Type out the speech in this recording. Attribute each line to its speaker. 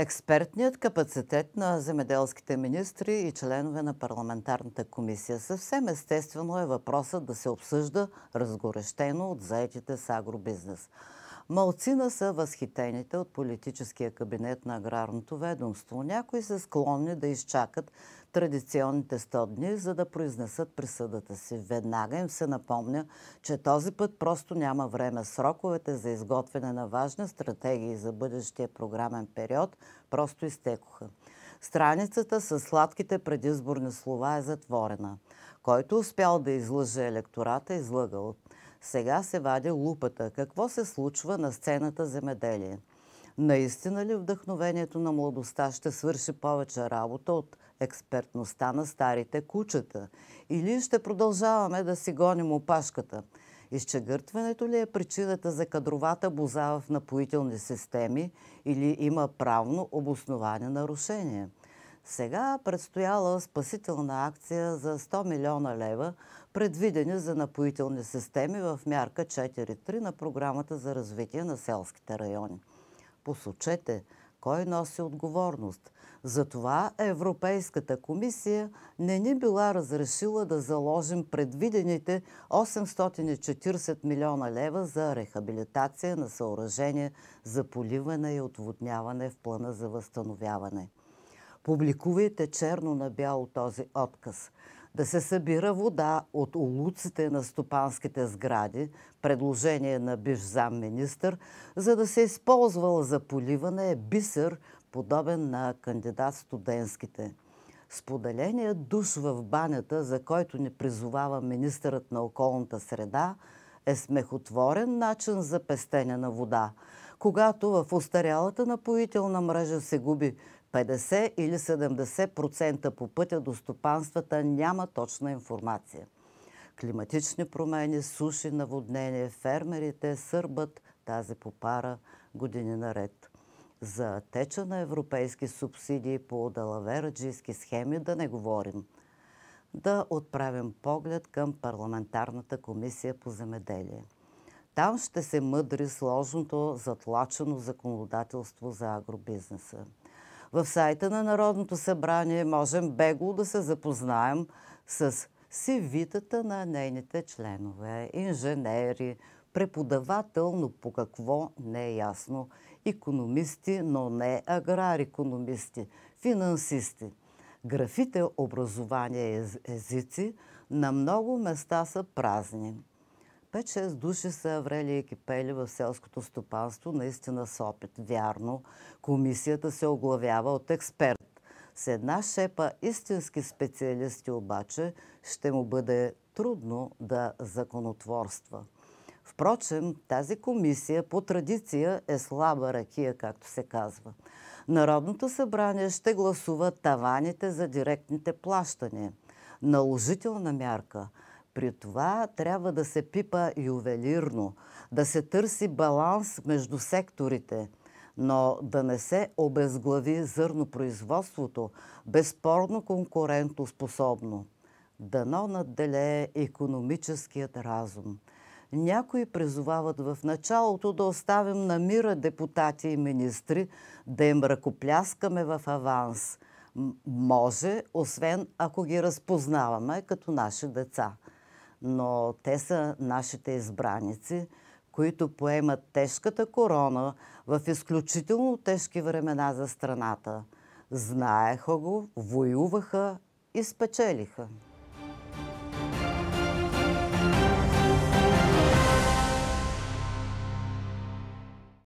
Speaker 1: експертният капацитет на земеделските министри и членове на парламентарната комисия. Съвсем естествено е въпросът да се обсъжда разгорещено от заетите с агробизнес. Малцина са възхитените от политическия кабинет на аграрното ведомство. Някои са склонни да изчакат традиционните 100 дни, за да произнесат присъдата си. Веднага им се напомня, че този път просто няма време. Сроковете за изготвяне на важни стратегии за бъдещия програмен период просто изтекоха. Страницата с сладките предизборни слова е затворена. Който успял да излъже електората, е излъгал. Сега се вади лупата. Какво се случва на сцената земеделие? Наистина ли вдъхновението на младостта ще свърши повече работа от експертността на старите кучета? Или ще продължаваме да си гоним опашката? Изчегъртването ли е причината за кадровата боза в напоителни системи или има правно обосноване нарушение? Сега предстояла спасителна акция за 100 милиона лева, предвидени за напоителни системи в мярка 4.3 на програмата за развитие на селските райони. Посочете кой носи отговорност. Затова Европейската комисия не ни била разрешила да заложим предвидените 840 милиона лева за рехабилитация на съоръжение, за поливане и отводняване в плана за възстановяване – Публикувайте черно на бяло този отказ. Да се събира вода от улуците на стопанските сгради, предложение на биш замминистър, за да се използвал за поливане е бисер, подобен на кандидат студентските. Споделение душ в банята, за който ни призовава министърът на околната среда, е смехотворен начин за пестене на вода. Когато в устарялата напоителна мрежа се губи 50 или 70% по пътя до стопанствата няма точна информация. Климатични промени, суши, наводнение, фермерите сърбат тази попара години наред. За теча на европейски субсидии по далавераджийски схеми да не говорим. Да отправим поглед към парламентарната комисия по земеделие. Там ще се мъдри сложното затлачено законодателство за агробизнеса. В сайта на Народното събрание можем бегло да се запознаем с сивитата на нейните членове, инженери, преподавател, но по какво не е ясно, економисти, но не аграр-економисти, финансисти. Графите образование и езици на много места са празни. 5-6 души са врели и кипели в селското стопанство, наистина с опит, вярно. Комисията се оглавява от експерт. С една шепа истински специалисти обаче ще му бъде трудно да законотворства. Впрочем, тази комисия по традиция е слаба ракия, както се казва. Народното събрание ще гласува таваните за директните плащания. Наложителна мярка – при това трябва да се пипа ювелирно, да се търси баланс между секторите – но да не се обезглави зърнопроизводството, безспорно конкурентоспособно. Дано надделее економическият разум. Някои призовават в началото да оставим на мира депутати и министри, да им ръкопляскаме в аванс. Може, освен ако ги разпознаваме като наши деца – но те са нашите избраници, които поемат тежката корона в изключително тежки времена за страната. Знаеха го, воюваха и спечелиха.